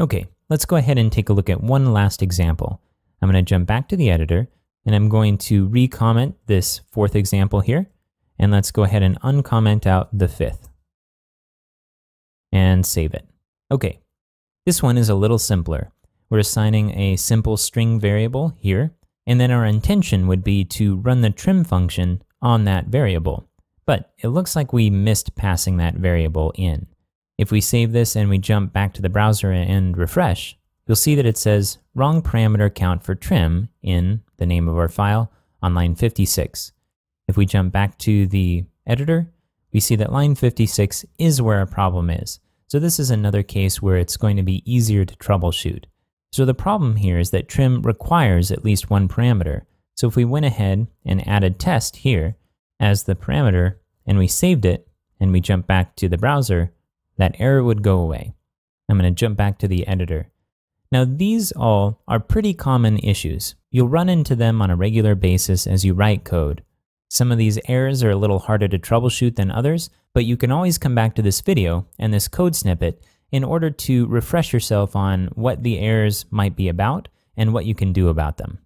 Okay, let's go ahead and take a look at one last example. I'm going to jump back to the editor and I'm going to recomment this fourth example here. And let's go ahead and uncomment out the fifth and save it. Okay, this one is a little simpler. We're assigning a simple string variable here, and then our intention would be to run the trim function on that variable. But it looks like we missed passing that variable in. If we save this and we jump back to the browser and refresh, you'll see that it says wrong parameter count for trim in the name of our file on line 56. If we jump back to the editor, we see that line 56 is where our problem is. So this is another case where it's going to be easier to troubleshoot. So the problem here is that trim requires at least one parameter. So if we went ahead and added test here as the parameter and we saved it and we jump back to the browser, that error would go away. I'm going to jump back to the editor. Now these all are pretty common issues. You'll run into them on a regular basis as you write code. Some of these errors are a little harder to troubleshoot than others, but you can always come back to this video and this code snippet in order to refresh yourself on what the errors might be about and what you can do about them.